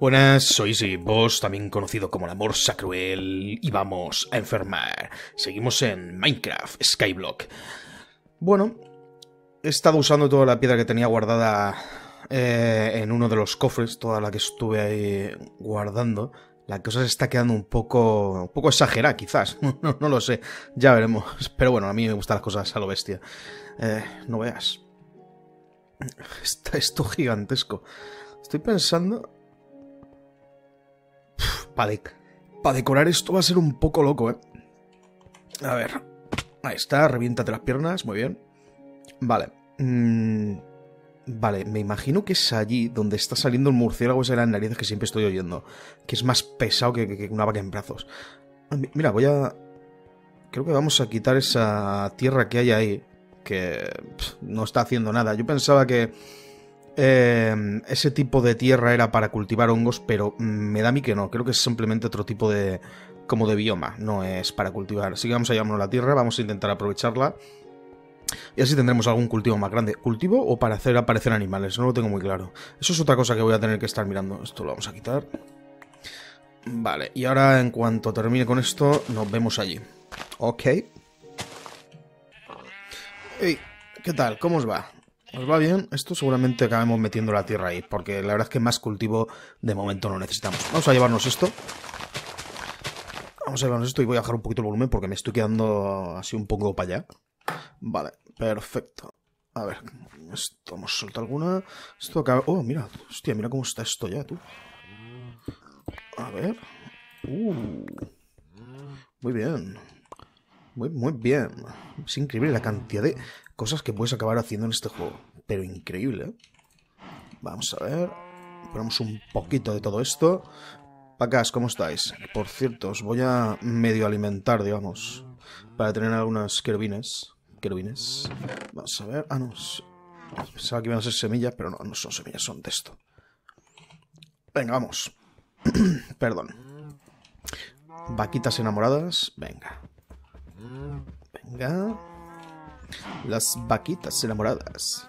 Buenas, soy eh, vos, también conocido como la Morsa Cruel, y vamos a enfermar. Seguimos en Minecraft, Skyblock. Bueno, he estado usando toda la piedra que tenía guardada eh, en uno de los cofres, toda la que estuve ahí guardando. La cosa se está quedando un poco, un poco exagerada, quizás. no, lo sé, ya veremos. Pero bueno, a mí me gustan las cosas a lo bestia. Eh, no veas. Está esto gigantesco. Estoy pensando Padec. Para decorar esto va a ser un poco loco, ¿eh? A ver. Ahí está, reviéntate las piernas, muy bien. Vale. Mm, vale, me imagino que es allí donde está saliendo el murciélago ese de las narices que siempre estoy oyendo. Que es más pesado que, una vaca en brazos. Ah, mira, voy a... Creo que vamos a quitar esa tierra que hay ahí. Que no está haciendo nada. Yo pensaba que Em, ese tipo de tierra era para cultivar hongos, pero mm, me da a mí que no. Creo que es simplemente otro tipo de. como de bioma, no es para cultivar. Así que vamos a llamarnos la tierra, vamos a intentar aprovecharla. Y así tendremos algún cultivo más grande. ¿Cultivo o para hacer aparecer animales? No lo tengo muy claro. Eso es otra cosa que voy a tener que estar mirando. Esto lo vamos a quitar. Vale, y ahora en cuanto termine con esto, nos vemos allí. Ok. Hey, ¿Qué tal? ¿Cómo os va? nos va bien. Esto seguramente acabemos metiendo la tierra ahí, porque la verdad es que más cultivo de momento no necesitamos. Vamos a llevarnos esto. Vamos a llevarnos esto y voy a bajar un poquito el volumen porque me estoy quedando así un poco para allá. Vale, perfecto. A ver, esto hemos suelto alguna. Esto acaba... Oh, mira, hostia, mira cómo está esto ya, tú. A ver. Uh, muy bien. Muy, muy bien. Es increíble la cantidad de Cosas que puedes acabar haciendo en este juego. Pero increíble. ¿eh? Vamos a ver. Ponemos un poquito de todo esto. Pacas, ¿cómo estáis? Por cierto, os voy a medio alimentar, digamos. Para tener algunas querubines. Querubines. Vamos a ver. Ah, no. Pensaba que iban a ser semillas, pero no, no son semillas, son de esto. Venga, vamos. Perdón. Vaquitas enamoradas. Venga. Venga. Las vaquitas enamoradas.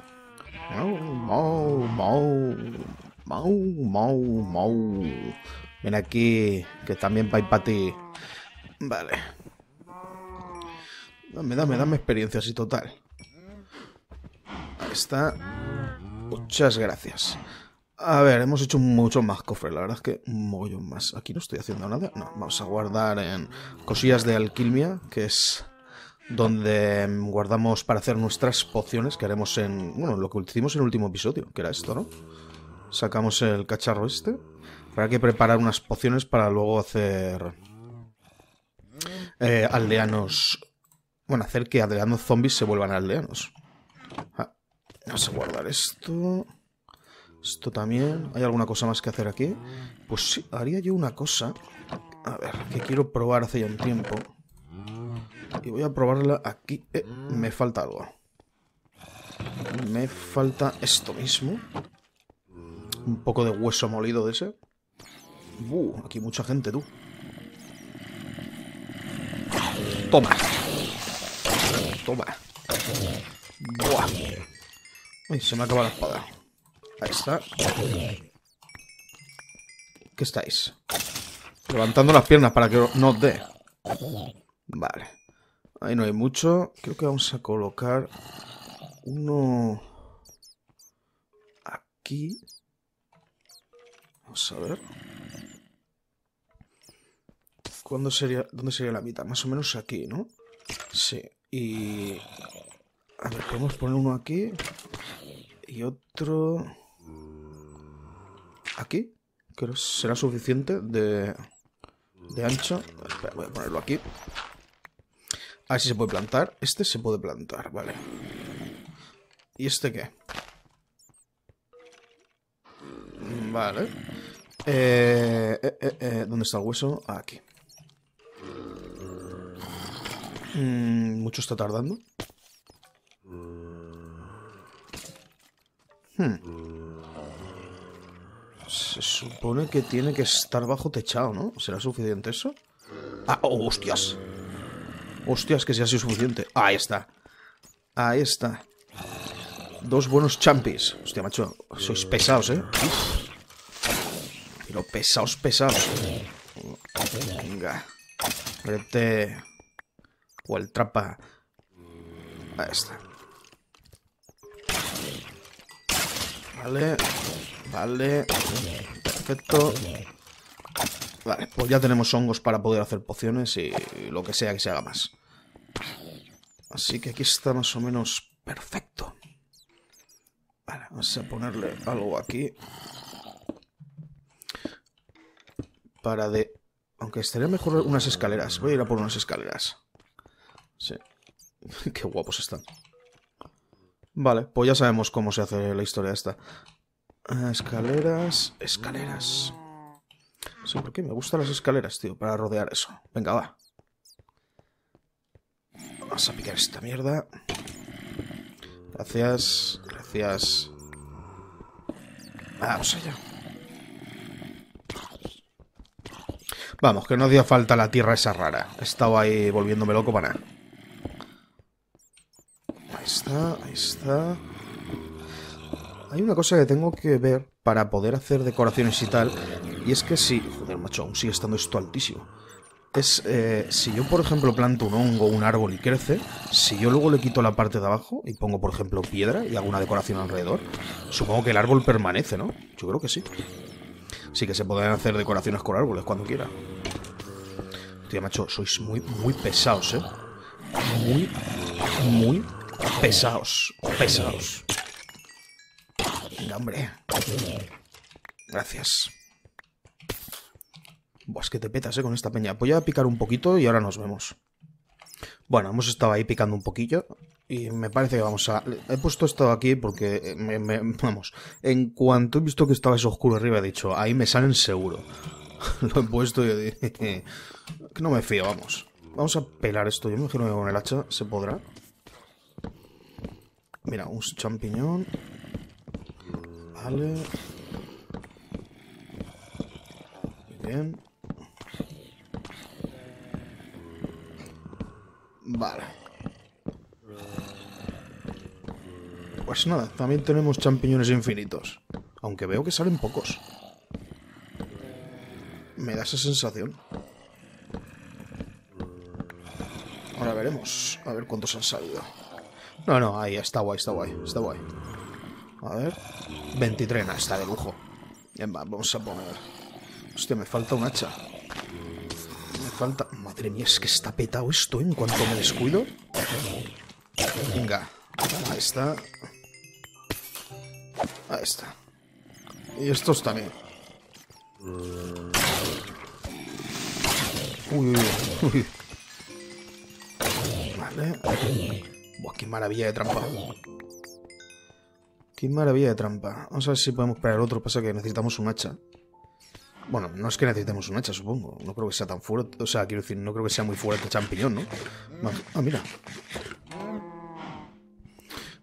Mau, mau, mau. Mau, mau, Ven aquí, que también va para ti. Vale. Dame, dame, dame experiencia así total. Ahí está. Muchas gracias. A ver, hemos hecho mucho más cofre, la verdad es que un más. Aquí no estoy haciendo nada. No, vamos a guardar en cosillas de alquimia, que es donde guardamos para hacer nuestras pociones que haremos en, bueno, lo que hicimos en el último episodio, que era esto, ¿no? Sacamos el cacharro este. Habrá que preparar unas pociones para luego hacer eh, aldeanos, bueno, hacer que aldeanos zombies se vuelvan aldeanos. Ah, vamos a guardar esto. Esto también. ¿Hay alguna cosa más que hacer aquí? Pues sí, haría yo una cosa. A ver, que quiero probar hace ya un tiempo. Y voy a probarla aquí. Eh, mm. me falta algo. Me falta esto mismo. Mm. Un poco de hueso molido de ese. Uh, aquí mucha gente, tú. Toma. Toma. Buah. Uy, se me acaba la espada. Ahí está. ¿Qué estáis? Levantando las piernas para que no os dé. Vale. Ahí no hay mucho. Creo que vamos a colocar uno aquí. Vamos a ver. ¿Cuándo sería, ¿Dónde sería la mitad? Más o menos aquí, ¿no? Sí. Y... A ver, podemos poner uno aquí. Y otro... Aquí. Creo que será suficiente de... De ancho. voy a ponerlo aquí. A ah, ver si se puede plantar. Este se puede plantar, vale. ¿Y este qué? Vale. Eh, eh, eh, ¿Dónde está el hueso? Aquí. Mm, mucho está tardando. Hmm. Se supone que tiene que estar bajo techado, ¿no? ¿Será suficiente eso? ¡Ah! Oh, ¡Hostias! Hostia, es que si ha sido suficiente. Ahí está. Ahí está. Dos buenos champis. Hostia, macho. Sois pesados, ¿eh? Pero pesados, pesados. Venga. Vete. O el trapa. Ahí está. Vale. Vale. Perfecto. Vale, pues ya tenemos hongos para poder hacer pociones y lo que sea que se haga más. Así que aquí está más o menos perfecto. Vale, vamos a ponerle algo aquí. Para de... Aunque estaría mejor unas escaleras. Voy a ir a por unas escaleras. Sí. Qué guapos están. Vale, pues ya sabemos cómo se hace la historia esta. Escaleras, escaleras. Sí, porque me gustan las escaleras, tío, para rodear eso. Venga, va. Vamos a picar esta mierda. Gracias, gracias. Vamos allá. Vamos, que no hacía falta la tierra esa rara. He estado ahí volviéndome loco para nada. Ahí está, ahí está. Hay una cosa que tengo que ver para poder hacer decoraciones y tal. Y es que si... Joder, macho, aún sigue estando esto altísimo. Es, eh, si yo, por ejemplo, planto un hongo, un árbol y crece, si yo luego le quito la parte de abajo y pongo, por ejemplo, piedra y hago una decoración alrededor, supongo que el árbol permanece, ¿no? Yo creo que sí. Así que se pueden hacer decoraciones con árboles cuando quiera. Tío, macho, sois muy, muy pesados, ¿eh? Muy, muy pesados. Pesados. Venga, hombre. Gracias. Buah, es que te petas, eh, con esta peña. Voy a picar un poquito y ahora nos vemos. Bueno, hemos estado ahí picando un poquillo. Y me parece que vamos a... He puesto esto aquí porque, eh, vamos, en cuanto he visto que estaba eso oscuro arriba, he dicho, ahí me salen seguro. Lo he puesto y que no me fío, vamos. Vamos a pelar esto, yo me imagino que con el hacha se podrá. Mira, un champiñón, Vale. bien. Vale. Pues nada, también tenemos champiñones infinitos. Aunque veo que salen pocos. Me da esa sensación. Ahora veremos. A ver cuántos han salido. No, no, ahí está guay, está guay, está guay. A ver. 23, nada, está de lujo. Vamos a poner... Hostia, me falta un hacha. Me falta... Madre mía, es que está petado esto, ¿eh? En cuanto me descuido. Venga. Ahí está. Ahí está. Y estos también. Uy, uy, uy. Vale. Buah, qué maravilla de trampa. Qué maravilla de trampa. Vamos a ver si podemos pegar otro. Pasa que necesitamos un hacha. Bueno, no es que necesitemos un hacha, supongo. No creo que sea tan fuerte. O sea, quiero decir, no creo que sea muy fuerte el champiñón, ¿no? Ah, mira.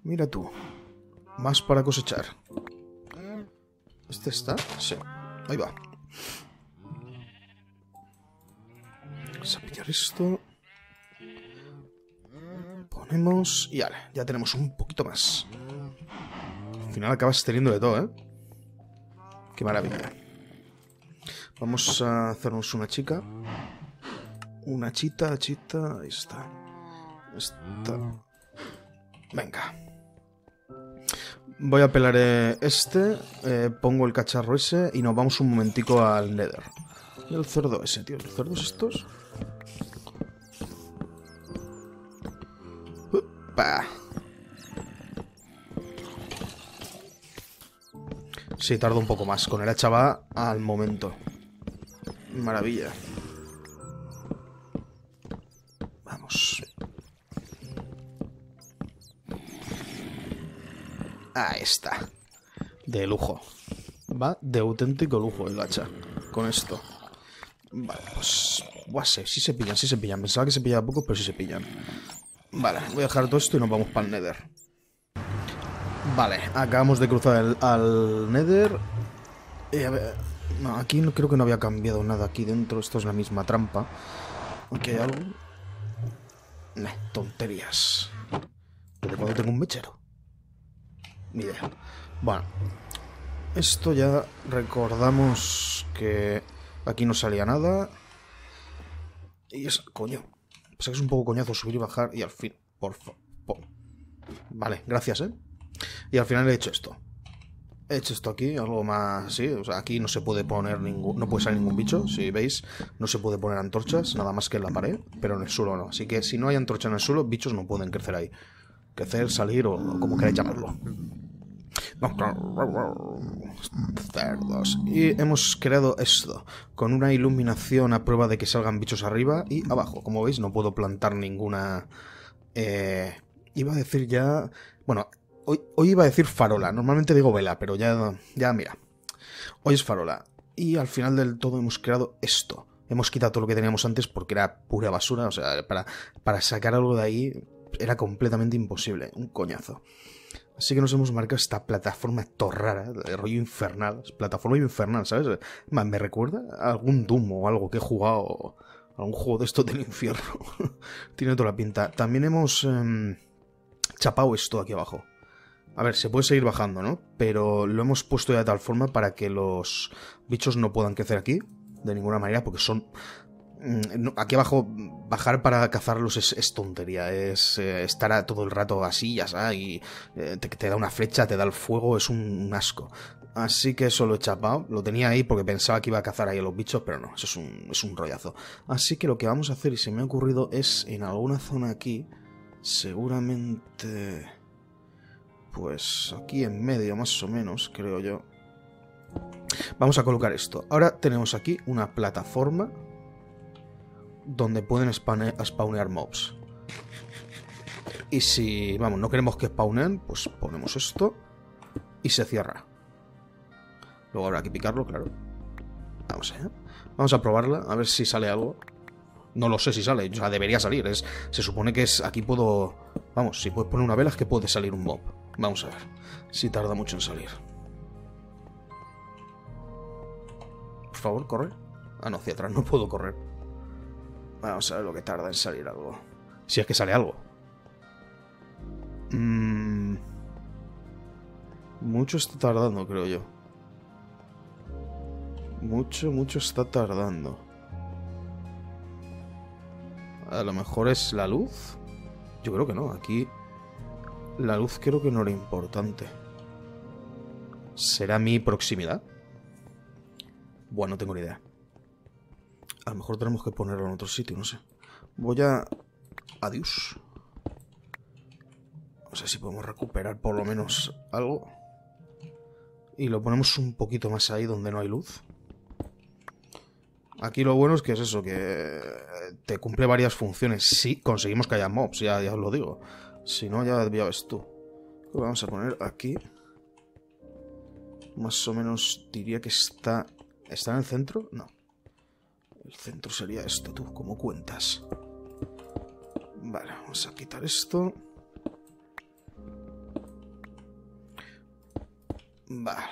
Mira tú. Más para cosechar. ¿Este está? Sí. Ahí va. Vamos a pillar esto. Ponemos... Y ahora, ya tenemos un poquito más. Al final acabas teniendo de todo, ¿eh? Qué maravilla. Vamos a hacernos una chica. Una chita, chita. Ahí está. Venga. Voy a pelar eh, este. Eh, pongo el cacharro ese. Y nos vamos un momentico al Nether. Y el cerdo ese, tío. Los cerdos estos. Upa. Sí, tardo un poco más. Con el hacha va al momento. Maravilla. Vamos. Ahí está. De lujo. Va de auténtico lujo el hacha. Con esto. Vale, pues... Guase, sí se pillan, sí se pillan. Pensaba que se pillaba poco, pero sí se pillan. Vale, voy a dejar todo esto y nos vamos para el Nether. Vale, acabamos de cruzar al Nether. Eh, a ver, no, aquí no, creo que no había cambiado nada aquí dentro. Esto es la misma trampa. Aunque hay algo... Nah, tonterías. ¿De cuándo tengo un mechero? Ni idea. Bueno. Esto ya recordamos que aquí no salía nada. Y es... Coño. que pues es un poco coñazo subir y bajar y al fin. Por favor. Vale, gracias, ¿eh? Y al final he hecho esto. He hecho esto aquí, algo más Sí, O sea, aquí no se puede poner ningún. No puede salir ningún bicho, si veis. No se puede poner antorchas, nada más que en la pared, pero en el suelo no. Así que si no hay antorcha en el suelo, bichos no pueden crecer ahí. Crecer, salir o, como queráis llamarlo. Cerdos. Y hemos creado esto, con una iluminación a prueba de que salgan bichos arriba y abajo. Como veis, no puedo plantar ninguna... Eh, iba a decir ya... Bueno, Hoy, iba a decir farola, normalmente digo vela, pero ya, ya mira. Hoy es farola. Y al final del todo hemos creado esto. Hemos quitado todo lo que teníamos antes porque era pura basura. O sea, para, para sacar algo de ahí era completamente imposible. Un coñazo. Así que nos hemos marcado esta plataforma torrara, de rollo infernal. Plataforma infernal, ¿sabes? me recuerda algún Doom o algo que he jugado. Algún juego de esto del infierno. Tiene toda la pinta. También hemos em, chapado esto aquí abajo. A ver, se puede seguir bajando, ¿no? Pero lo hemos puesto ya de tal forma para que los bichos no puedan crecer aquí, de ninguna manera, porque son... Mm, aquí abajo, bajar para cazarlos es, tontería, es eh, estar todo el rato así, ya sabes, y eh, te, da una flecha, te da el fuego, es un, asco. Así que eso lo he chapado, lo tenía ahí porque pensaba que iba a cazar ahí a los bichos, pero no, eso es un, es un rollazo. Así que lo que vamos a hacer, y se me ha ocurrido, es en alguna zona aquí, seguramente pues aquí en medio más o menos, creo yo. Vamos a colocar esto. Ahora tenemos aquí una plataforma donde pueden spawnear mobs. Y si, vamos, no queremos que spawnen, pues ponemos esto y se cierra. Luego habrá que picarlo, claro. Vamos a probarla, a ver si sale algo. No lo sé si sale, o sea, debería salir. se supone que es aquí puedo... Vamos, si puedes poner una vela es que puede salir un mob. Vamos a ver si tarda mucho en salir. Por favor, corre. Ah, no, hacia atrás no puedo correr. Vamos a ver lo que tarda en salir algo. Si es que sale algo. Mm. Mucho está tardando, creo yo. Mucho, mucho está tardando. A lo mejor es la luz. Yo creo que no. Aquí la luz creo que no era importante. ¿Será mi proximidad? Bueno, no tengo ni idea. A lo mejor tenemos que ponerlo en otro sitio, no sé. Voy a... Adiós. O ver si podemos recuperar por lo menos algo. Y lo ponemos un poquito más ahí donde no hay luz. Aquí lo bueno es que es eso, que te cumple varias funciones. sí, conseguimos que haya mobs, ya, ya os lo digo. Si no, ya, lo tú. Lo vamos a poner aquí. Más o menos diría que está... ¿Está en el centro? No. El centro sería esto, tú, como cuentas. Vale, vamos a quitar esto. Vale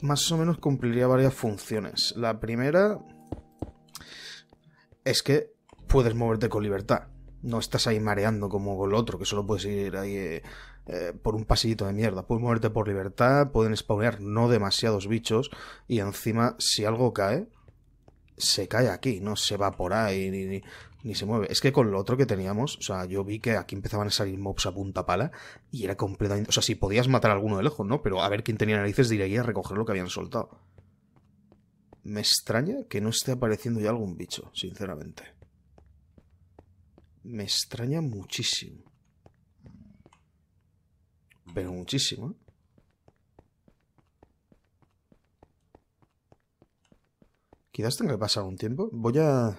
más o menos cumpliría varias funciones. La primera es que puedes moverte con libertad. No estás ahí mareando como el otro, que solo puedes ir ahí eh, eh, por un pasillito de mierda. Puedes moverte por libertad, pueden spawnear no demasiados bichos, y encima, si algo cae, se cae aquí, no se va por ahí, ni, se mueve. Es que con lo otro que teníamos, o sea, yo vi que aquí empezaban a salir mobs a punta pala, y era completamente. O sea, si podías matar a alguno de lejos, ¿no? Pero a ver quién tenía narices, diría a recoger lo que habían soltado. Me extraña que no esté apareciendo ya algún bicho, sinceramente me extraña muchísimo. Pero muchísimo. ¿eh? Quizás tenga que pasar un tiempo. Voy a...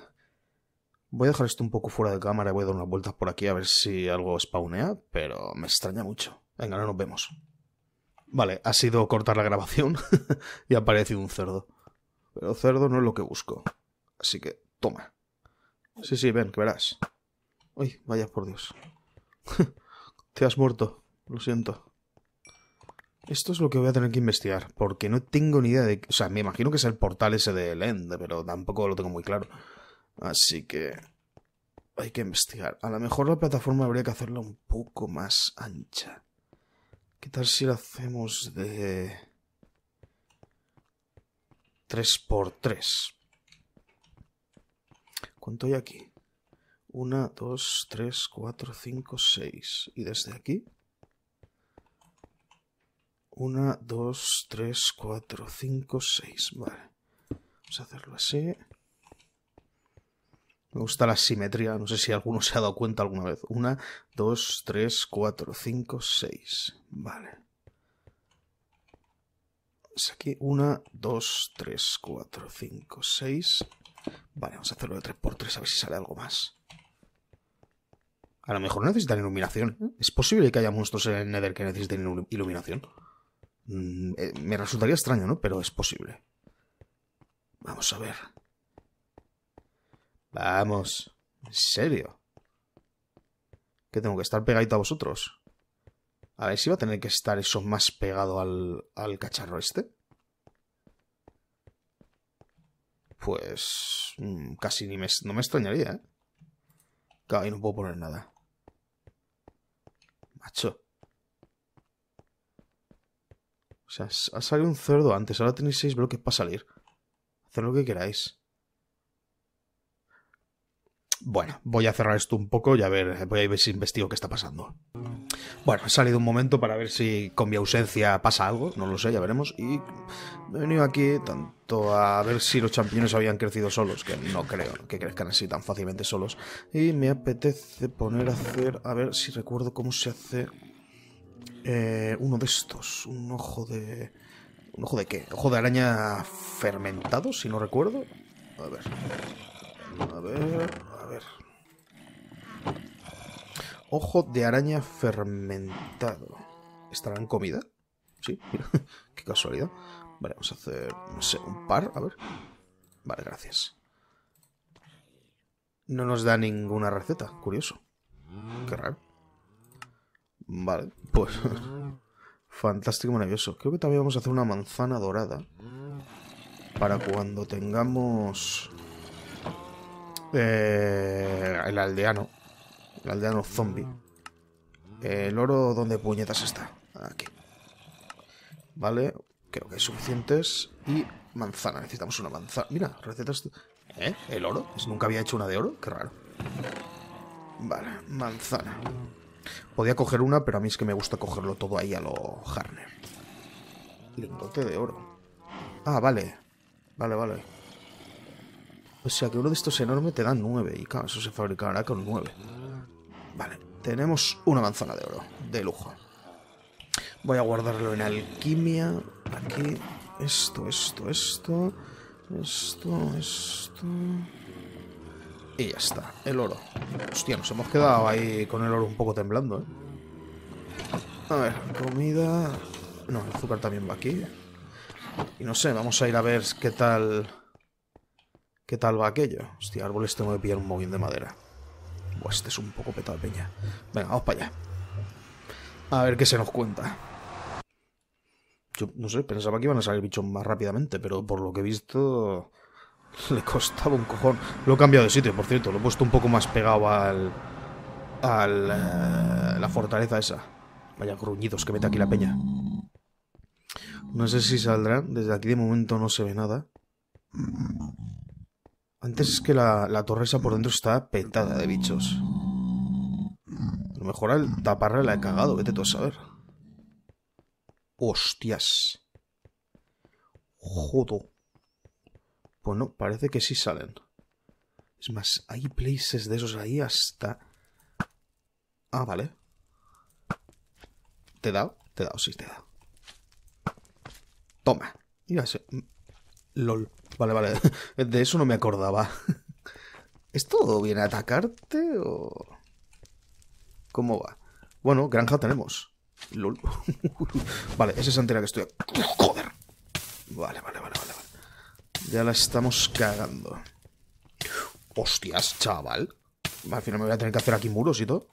Voy a dejar esto un poco fuera de cámara voy a dar unas vueltas por aquí a ver si algo spawnea, pero me extraña mucho. Venga, no nos vemos. Vale, ha sido cortar la grabación y ha aparecido un cerdo. Pero cerdo no es lo que busco. Así que, toma. Sí, sí, ven, que verás. Uy, vaya por Dios. Te has muerto. Lo siento. Esto es lo que voy a tener que investigar, porque no tengo ni idea de... O sea, me imagino que es el portal ese de End, pero tampoco lo tengo muy claro. Así que... Hay que investigar. A lo mejor la plataforma habría que hacerla un poco más ancha. ¿Qué tal si la hacemos de... 3x3? ¿Cuánto hay aquí? 1, 2, 3, 4, 5, 6. Y desde aquí. 1, 2, 3, 4, 5, 6. Vale. Vamos a hacerlo así. Me gusta la simetría. No sé si alguno se ha dado cuenta alguna vez. 1, 2, 3, 4, 5, 6. Vale. Es aquí. 1, 2, 3, 4, 5, 6. Vale, vamos a hacerlo de 3x3 a ver si sale algo más. A lo mejor necesitan iluminación. Es posible que haya monstruos en el Nether que necesiten iluminación. Mm, eh, me resultaría extraño, ¿no? Pero es posible. Vamos a ver. Vamos. ¿En serio? ¿Qué tengo que estar pegadito a vosotros? A ver si va a tener que estar eso más pegado al, cacharro este. Pues... Mm, casi ni me, no me extrañaría, ¿eh? y no puedo poner nada. O sea, ha salido un cerdo antes. Ahora tenéis seis bloques para salir. hacer lo que queráis. Bueno, voy a cerrar esto un poco y a ver, voy a ver si investigo qué está pasando. Bueno, he salido un momento para ver si con mi ausencia pasa algo, no lo sé, ya veremos. Y he venido aquí tanto a ver si los champiñones habían crecido solos, que no creo que crezcan así tan fácilmente solos. Y me apetece poner a hacer, a ver si recuerdo cómo se hace eh, uno de estos, un ojo de... ¿Un ojo de qué? ¿Ojo de araña fermentado, si no recuerdo? A ver. A ver, a ver. Ojo de araña fermentado. ¿Estarán comida? Sí, qué casualidad. Vale, vamos a hacer, no sé, un par, a ver. Vale, gracias. No nos da ninguna receta, curioso. Qué raro. Vale, pues... Fantástico, maravilloso. Creo que también vamos a hacer una manzana dorada. Para cuando tengamos... Eh, el aldeano. El aldeano zombie. El oro, ¿dónde puñetas está? Aquí. Vale, creo que hay suficientes. Y manzana, necesitamos una manzana. Mira, recetas... ¿Eh? ¿El oro? ¿Nunca había hecho una de oro? Qué raro. Vale, manzana. Podía coger una, pero a mí es que me gusta cogerlo todo ahí a lo Harner. Lingote de oro. Ah, vale. Vale, vale. O sea que uno de estos enormes te da nueve Y claro, eso se fabricará con nueve Vale, tenemos una manzana de oro, de lujo. Voy a guardarlo en alquimia. Aquí, esto, esto, esto, esto, esto... Y ya está, el oro. Hostia, nos hemos quedado ahí con el oro un poco temblando, ¿eh? A ver, comida... No, el azúcar también va aquí. Y no sé, vamos a ir a ver qué tal... ¿Qué tal va aquello? Hostia, árboles tengo que pillar un móvil de madera este es un poco petado, peña. Venga, vamos para allá. A ver qué se nos cuenta. Yo no sé, pensaba que iban a salir bichos más rápidamente, pero por lo que he visto... Le costaba un cojón. Lo he cambiado de sitio, por cierto. Lo he puesto un poco más pegado al... Al... Eh, la fortaleza esa. Vaya gruñidos que mete aquí la peña. No sé si saldrán. Desde aquí de momento no se ve nada. Antes es que la, la torre esa por dentro está petada de bichos. A lo mejor al taparla la he cagado, vete tú a saber. ¡Hostias! Jodo. Bueno, parece que sí salen. Es más, hay places de esos ahí hasta... Ah, vale. ¿Te he dado? Te he dado, sí, te he dado. Toma. Mira LOL. Vale, vale. De eso no me acordaba. ¿Esto viene a atacarte o...? ¿Cómo va? Bueno, granja tenemos. vale, esa es antena que estoy... ¡Joder! Vale, vale, vale, vale. Ya la estamos cagando. ¡Hostias, chaval! Al final me voy a tener que hacer aquí muros y todo.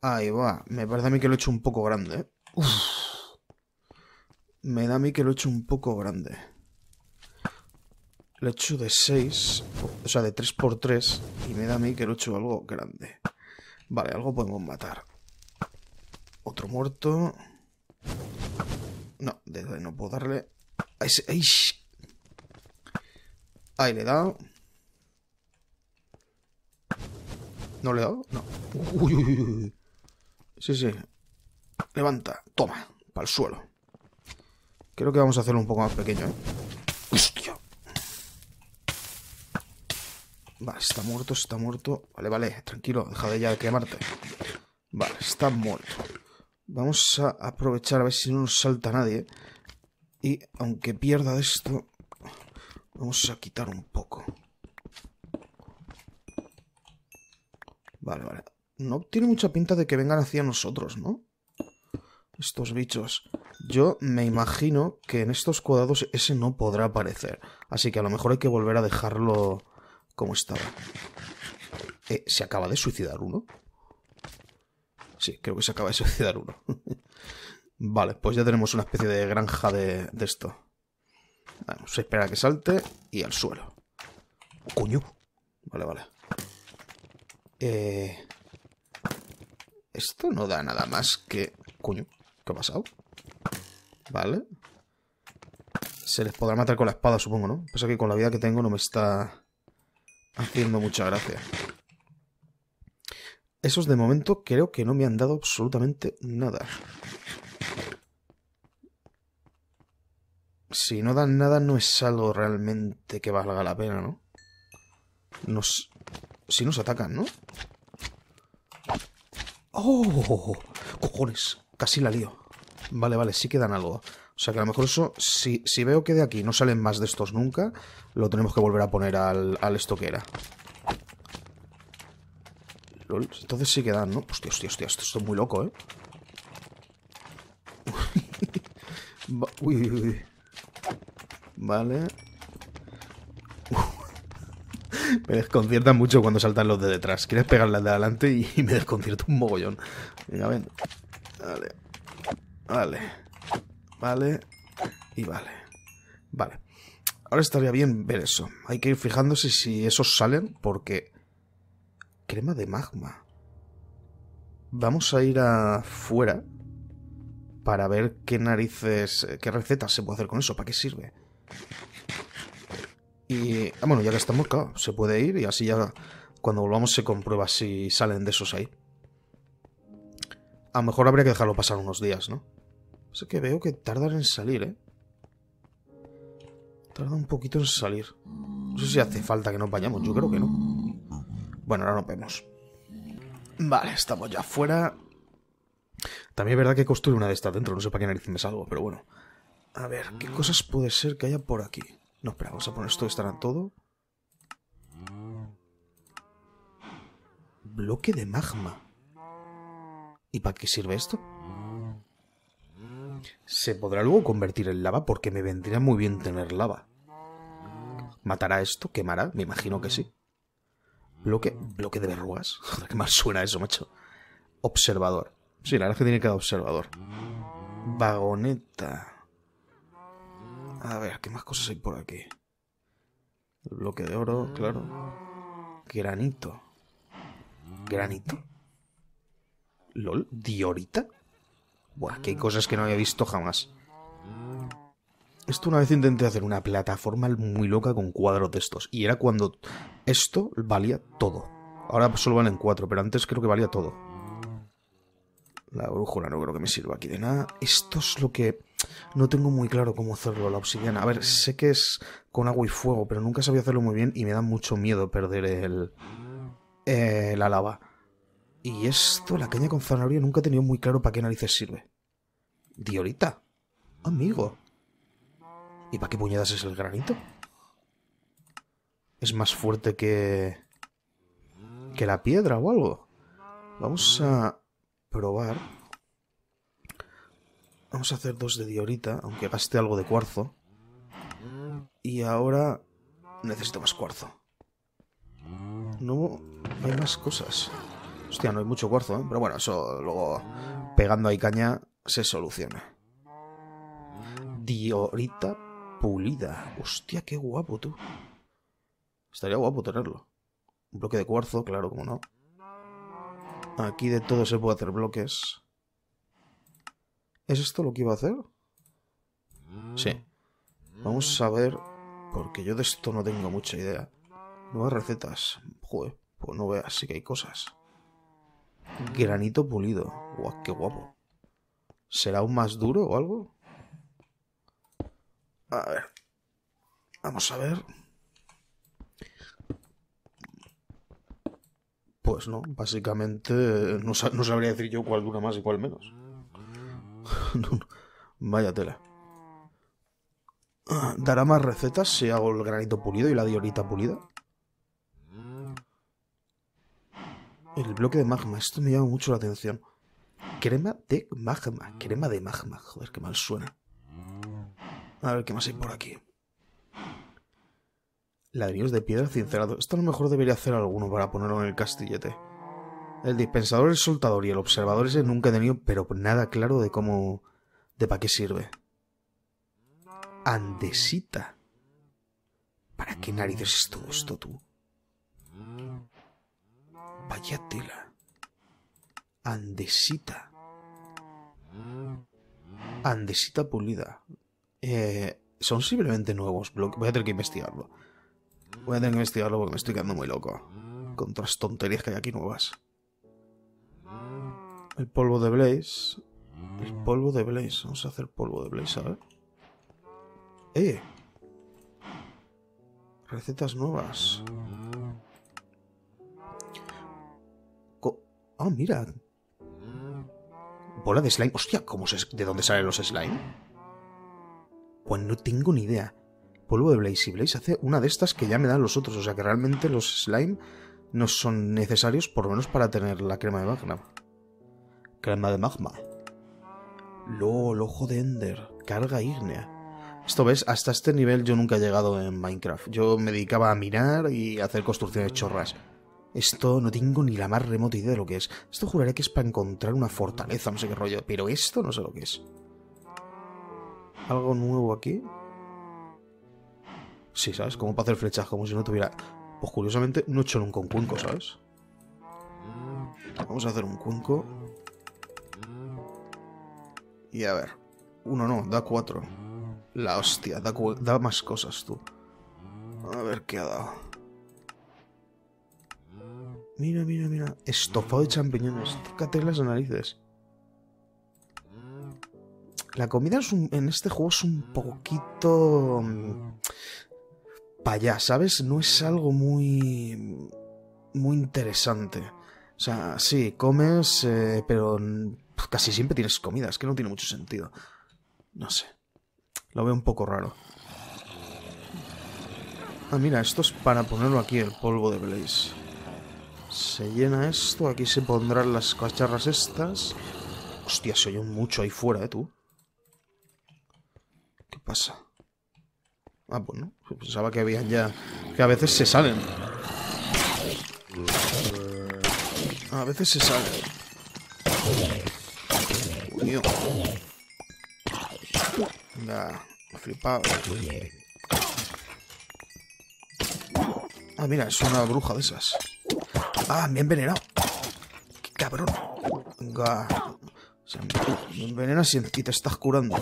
Ahí va. Me parece a mí que lo he hecho un poco grande, ¿eh? Uf. Me da a mí que lo he hecho un poco grande. Lo he hecho de 6, o sea, de 3x3, y me da a mí que lo he hecho algo grande. Vale, algo podemos matar. Otro muerto. No, desde no puedo darle. Ahí le he dado. ¿No le he dado? No. Sí, sí. Levanta. Toma. Para el suelo. Creo que vamos a hacerlo un poco más pequeño, ¿eh? ¡Hostia! Vale, está muerto, está muerto. Vale, vale, tranquilo, deja de ya de quemarte. Vale, está muerto. Vamos a aprovechar a ver si no nos salta nadie. Y aunque pierda esto, vamos a quitar un poco. Vale, vale. No tiene mucha pinta de que vengan hacia nosotros, ¿no? Estos bichos. Yo me imagino que en estos cuadrados ese no podrá aparecer. Así que a lo mejor hay que volver a dejarlo como estaba. Eh, ¿Se acaba de suicidar uno? Sí, creo que se acaba de suicidar uno. vale, pues ya tenemos una especie de granja de, esto. Vamos a esperar a que salte y al suelo. Cuño, Vale, vale. Eh... Esto no da nada más que... cuño. ¿Qué ha pasado? Vale. Se les podrá matar con la espada, supongo, ¿no? Pasa que con la vida que tengo no me está haciendo mucha gracia. Esos de momento creo que no me han dado absolutamente nada. Si no dan nada no es algo realmente que valga la pena, ¿no? Nos... Si nos atacan, ¿no? ¡Oh! ¡Cojones! Así la lío. Vale, vale, sí quedan algo. O sea que a lo mejor eso, si, si veo que de aquí no salen más de estos nunca, lo tenemos que volver a poner al, al esto que era. entonces sí quedan, ¿no? Hostia, hostia, hostia, esto es muy loco, ¿eh? uy, uy, uy. Vale. me desconcierta mucho cuando saltan los de detrás. Quieres al de adelante y, me desconcierta un mogollón. Venga, ven. Vale. Vale. Vale. Y vale. Vale. Ahora estaría bien ver eso. Hay que ir fijándose si esos salen porque... Crema de magma. Vamos a ir afuera para ver qué narices, qué recetas se puede hacer con eso, para qué sirve. Y, ah, bueno, ya que estamos, claro, se puede ir y así ya cuando volvamos se comprueba si salen de esos ahí a lo mejor habría que dejarlo pasar unos días, ¿no? Sé que veo que tardan en salir, ¿eh? Tarda un poquito en salir. No sé si hace falta que nos vayamos, yo creo que no. Bueno, ahora nos vemos. Vale, estamos ya fuera. También es verdad que construido una de estas dentro, no sé para qué narices me salgo, pero bueno. A ver, ¿qué cosas puede ser que haya por aquí? No, espera, vamos a poner esto, estará todo. Bloque de magma. ¿Y para qué sirve esto? Mm. Se podrá luego convertir en lava porque me vendría muy bien tener lava. ¿Matará esto? ¿Quemará? Me imagino que sí. ¿Bloque, bloque de verrugas? Joder, qué mal suena eso, macho. Observador. Sí, la verdad es que tiene observador. Vagoneta. A ver, ¿qué más cosas hay por aquí? bloque de oro, claro. Granito. ¿Granito? ¿Lol? ¿Diorita? Bueno, que hay cosas que no había visto jamás. Esto una vez intenté hacer una plataforma muy loca con cuadros de estos. Y era cuando esto valía todo. Ahora solo valen cuatro, pero antes creo que valía todo. La brújula no creo que me sirva aquí de nada. Esto es lo que... No tengo muy claro cómo hacerlo, la obsidiana. A ver, sé que es con agua y fuego, pero nunca sabía hacerlo muy bien y me da mucho miedo perder el... Eh, la lava. Y esto, la caña con zanahoria, nunca he tenido muy claro para qué narices sirve. Diorita. Amigo. ¿Y para qué puñadas es el granito? Es más fuerte que... que la piedra o algo. Vamos a probar. Vamos a hacer dos de diorita, aunque gaste algo de cuarzo. Y ahora necesito más cuarzo. No hay más cosas. Hostia, no hay mucho cuarzo, ¿eh? pero bueno, eso luego pegando ahí caña se soluciona. Diorita pulida. Hostia, qué guapo tú. Estaría guapo tenerlo. Un bloque de cuarzo, claro, como no. Aquí de todo se puede hacer bloques. ¿Es esto lo que iba a hacer? Sí. Vamos a ver, porque yo de esto no tengo mucha idea. Nuevas recetas. Joder, pues no veas, sí que hay cosas. Granito pulido. Guau, qué guapo. ¿Será aún más duro o algo? A ver. Vamos a ver. Pues no, básicamente no, sabría decir yo cuál dura más y cuál menos. Vaya tela. Ah, ¿Dará más recetas si hago el granito pulido y la diorita pulida? El bloque de magma, esto me llama mucho la atención. Crema de magma, crema de magma. Joder, qué mal suena. A ver qué más hay por aquí. Ladrillos de piedra cincelado. Esto a lo mejor debería hacer alguno para ponerlo en el castillete. El dispensador es soltador y el observador ese nunca he tenido, pero nada claro de cómo. de para qué sirve. Andesita. ¿Para qué narices es todo esto tú? Vaya Andesita. Andesita pulida. Eh, son simplemente nuevos bloques. Voy a tener que investigarlo. Voy a tener que investigarlo porque me estoy quedando muy loco. Con todas tonterías que hay aquí nuevas. El polvo de Blaze. El polvo de Blaze. Vamos a hacer polvo de Blaze, ¿sabes? ¡Eh! Recetas nuevas. mira. Bola de slime. Hostia, ¿cómo ¿de dónde salen los slime? Pues no tengo ni idea. Polvo de Blaze. Y Blaze hace una de estas que ya me dan los otros. O sea que realmente los slime no son necesarios, por lo menos para tener la crema de magma. Crema de magma. Lo ojo de Ender. Carga ígnea. Esto ves, hasta este nivel yo nunca he llegado en Minecraft. Yo me dedicaba a mirar y hacer construcciones chorras. Esto no tengo ni la más remota idea de lo que es. Esto juraré que es para encontrar una fortaleza, no sé qué rollo. Pero esto no sé lo que es. ¿Algo nuevo aquí? Sí, ¿sabes? Como para hacer flechas, como si no tuviera... Pues curiosamente no he hecho nunca un cuenco, ¿sabes? Vamos a hacer un cuenco. Y a ver. Uno no, da cuatro. La hostia, da, da más cosas tú. A ver qué ha dado. Mira, mira, mira. Estofado de champiñones. Tócate las narices. La comida en este juego es un poquito... Mm, para allá, ¿sabes? No es algo muy... muy interesante. O sea, sí, comes, eh, pero mm, pues casi siempre tienes comida. Es que no tiene mucho sentido. No sé. Lo veo un poco raro. Ah, mira, esto es para ponerlo aquí, el polvo de Blaze. Se llena esto, aquí se pondrán las cacharras estas. Hostia, se oye mucho ahí fuera, ¿eh, tú? ¿Qué pasa? Ah, bueno, pues pues pensaba que habían ya... Que a veces se salen. A veces se salen. Coño. Venga, flipado. Ah, mira, es una bruja de esas. Ah, me he envenenado. Qué cabrón. Venga. Me envenenas y te estás curando.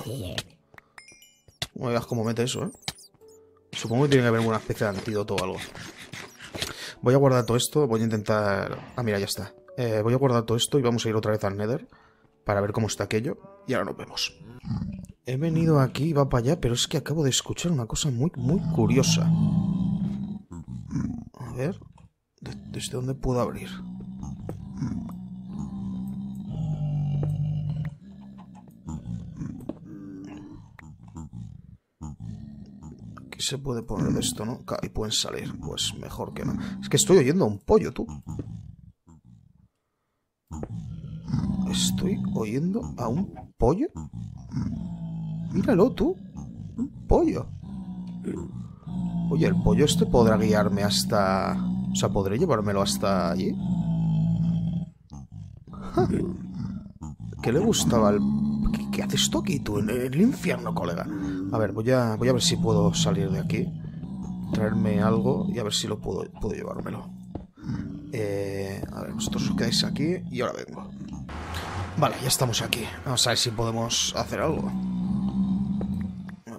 No veas cómo mete eso, ¿eh? Supongo que tiene que haber alguna especie de antídoto o algo. Voy a guardar todo esto, voy a intentar... Ah, mira, ya está. Eh, voy a guardar todo esto y vamos a ir otra vez al Nether para ver cómo está aquello. Y ahora nos vemos. He venido aquí y va para allá, pero es que acabo de escuchar una cosa muy, muy curiosa. A ver... ¿Desde dónde puedo abrir? Aquí se puede poner de esto, ¿no? Y pueden salir. Pues mejor que no. Es que estoy oyendo a un pollo, tú. Estoy oyendo a un pollo. Míralo, tú. Un pollo. Oye, el pollo este podrá guiarme hasta... O sea, ¿podré llevármelo hasta allí? ¿Qué le gustaba al... ¿Qué, haces tú aquí, tú? En el infierno, colega. A ver, voy a, voy a ver si puedo salir de aquí. Traerme algo y a ver si lo puedo, llevármelo. Eh, a ver, vosotros os quedáis aquí y ahora vengo. Vale, ya estamos aquí. Vamos a ver si podemos hacer algo.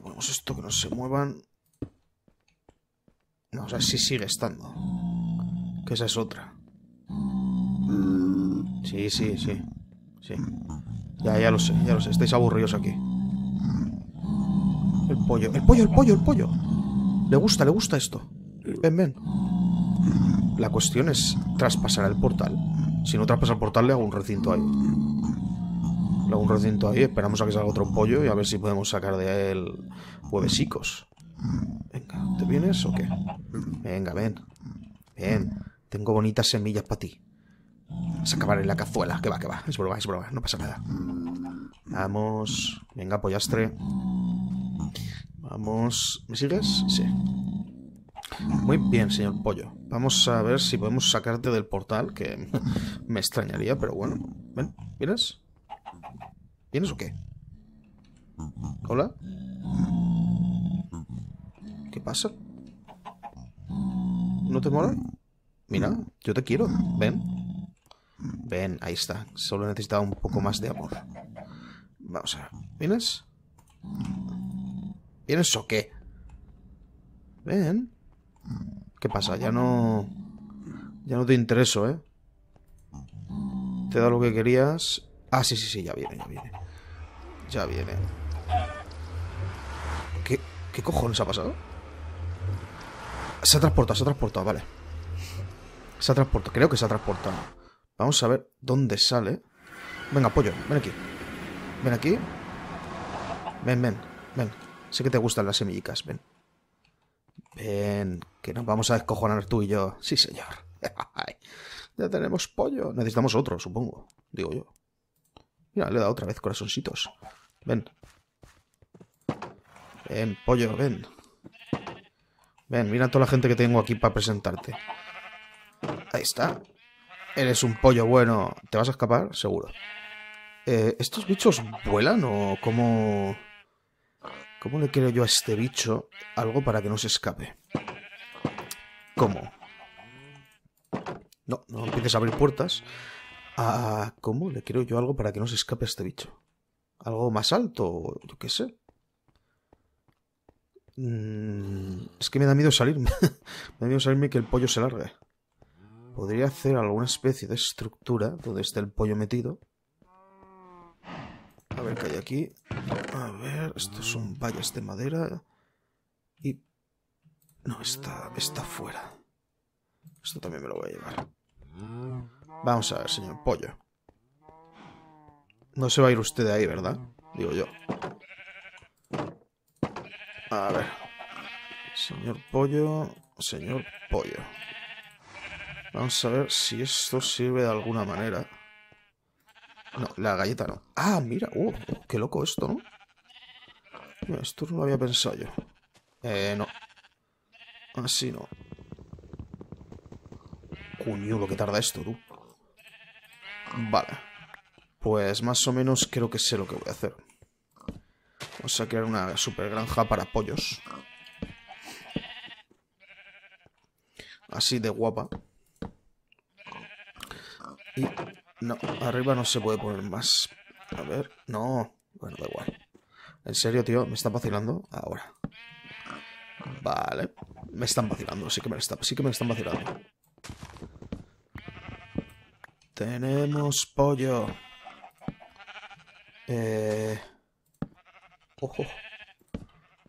Ponemos esto, que no se muevan. Vamos a ver si sigue estando. Que esa es otra. Sí, sí, sí. Sí. Ya, ya lo sé, ya lo sé. Estáis aburridos aquí. El pollo, el pollo, el pollo, el pollo. Le gusta, le gusta esto. Ven, ven. La cuestión es, traspasar el portal? Si no traspasa el portal, le hago un recinto ahí. Le hago un recinto ahí, esperamos a que salga otro pollo y a ver si podemos sacar de él huevesicos. Venga, ¿te vienes o qué? Venga, ven. Ven. Tengo bonitas semillas para ti. a acabar en la cazuela. Que va, que va. Es broma, es broma. No pasa nada. Vamos. Venga, pollastre. Vamos. ¿Me sigues? Sí. Muy bien, señor Pollo. Vamos a ver si podemos sacarte del portal, que me extrañaría, pero bueno. Ven, ¿vienes? ¿Vienes o qué? ¿Hola? ¿Qué pasa? ¿No te mola? Mira, mm. yo te quiero. Ven. Mm. Ven, ahí está. Solo necesitaba un poco más de amor. Vamos a ver. ¿Vienes? ¿Vienes o qué? Ven. ¿Qué pasa? Ya no... Ya no te intereso, ¿eh? Te da lo que querías. Ah, sí, sí, sí, ya viene, ya viene. Ya viene. ¿Qué, qué cojones ha pasado? Se ha transportado, se ha transportado, vale. Se ha transportado. Creo que se ha transportado. Vamos a ver dónde sale. Venga, pollo, ven aquí. Ven aquí. Ven, ven, ven. Sé que te gustan las semillas. ven. Ven, que nos vamos a descojonar tú y yo. Sí, señor. ya tenemos pollo. Necesitamos otro, supongo. Digo yo. Mira, le he dado otra vez corazoncitos. Ven. Ven, pollo, ven. Ven, mira toda la gente que tengo aquí para presentarte. Ahí está. Eres un pollo bueno. Te vas a escapar, seguro. Eh, ¿Estos bichos vuelan o cómo... ¿Cómo le quiero yo a este bicho algo para que no se escape? ¿Cómo? No, no empieces a abrir puertas. Ah, ¿Cómo le quiero yo algo para que no se escape a este bicho? ¿Algo más alto? Yo qué sé. Mm, es que me da miedo salirme. me da miedo salirme que el pollo se largue. Podría hacer alguna especie de estructura donde esté el pollo metido. A ver qué hay aquí. A ver, estos son vallas de madera. Y... No, está, está fuera. Esto también me lo voy a llevar. Vamos a ver, señor pollo. No se va a ir usted de ahí, ¿verdad? Digo yo. A ver. Señor pollo, señor pollo. Vamos a ver si esto sirve de alguna manera. No, la galleta no. Ah, mira. Uh, qué loco esto, ¿no? esto no lo había pensado yo. Eh, no. Así no. ¡Cuñudo, lo que tarda esto, tú. Vale. Pues más o menos creo que sé lo que voy a hacer. Vamos a crear una super granja para pollos. Así de guapa. Y... No, arriba no se puede poner más. A ver, no. Bueno, da igual. En serio, tío, ¿me están vacilando? Ahora. Vale. Me están vacilando, sí que me, está, que me están vacilando. Tenemos pollo. Eh... Ojo.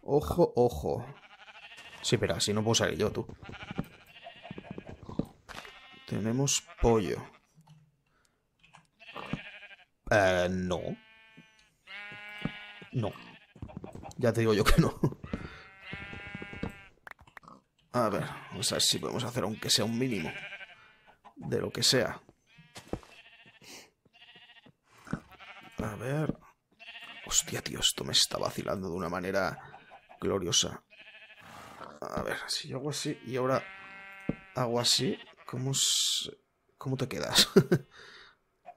Ojo, ojo. Sí, pero así no puedo salir yo, tú. Tenemos pollo. Eh, no. No. Ya te digo yo que no. A ver, vamos a ver si podemos hacer aunque sea un mínimo. De lo que sea. A ver... Hostia, tío, esto me está vacilando de una manera gloriosa. A ver, si yo hago así y ahora hago así, ¿cómo, ¿cómo te quedas?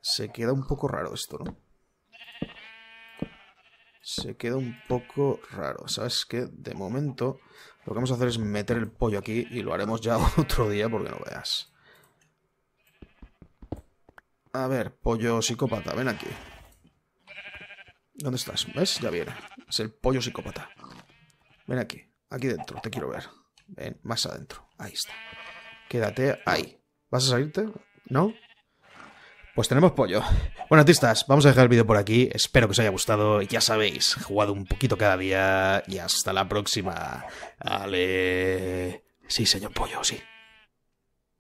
Se queda un poco raro esto, ¿no? Se queda un poco raro. ¿Sabes qué? De momento lo que vamos a hacer es meter el pollo aquí y lo haremos ya otro día porque no veas. A ver, pollo psicópata, ven aquí. ¿Dónde estás? ¿Ves? Ya viene. Es el pollo psicópata. Ven aquí. Aquí dentro. Te quiero ver. Ven, más adentro. Ahí está. Quédate ahí. ¿Vas a salirte? ¿No? Pues tenemos pollo. Bueno, artistas, vamos a dejar el vídeo por aquí. Espero que os haya gustado. Y Ya sabéis, jugado un poquito cada día y hasta la próxima. Ale. Sí, señor pollo, sí.